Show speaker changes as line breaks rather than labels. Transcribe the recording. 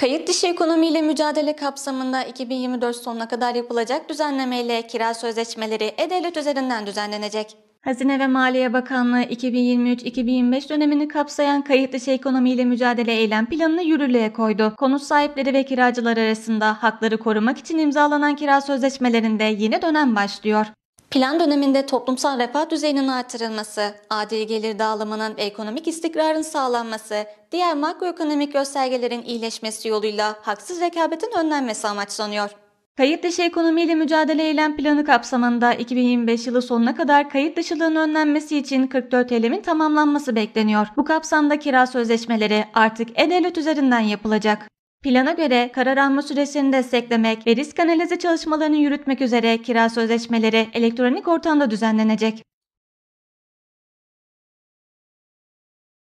Kayıt dışı ekonomiyle mücadele kapsamında 2024 sonuna kadar yapılacak düzenlemeyle kira sözleşmeleri e-devlet üzerinden düzenlenecek. Hazine ve Maliye Bakanlığı 2023-2025 dönemini kapsayan kayıt dışı ekonomiyle mücadele eylem planını yürürlüğe koydu. Konut sahipleri ve kiracılar arasında hakları korumak için imzalanan kira sözleşmelerinde yeni dönem başlıyor. Plan döneminde toplumsal refah düzeyinin artırılması, adil gelir dağılımının ve ekonomik istikrarın sağlanması, diğer makroekonomik göstergelerin iyileşmesi yoluyla haksız rekabetin önlenmesi amaçlanıyor. Kayıt dışı ekonomiyle mücadele eylem planı kapsamında 2025 yılı sonuna kadar kayıt dışılığın önlenmesi için 44 eylemin tamamlanması bekleniyor. Bu kapsamda kira sözleşmeleri artık e-devlet üzerinden yapılacak. Plana göre karar alma süresini desteklemek ve risk analizi çalışmalarını yürütmek üzere kira sözleşmeleri elektronik ortamda düzenlenecek.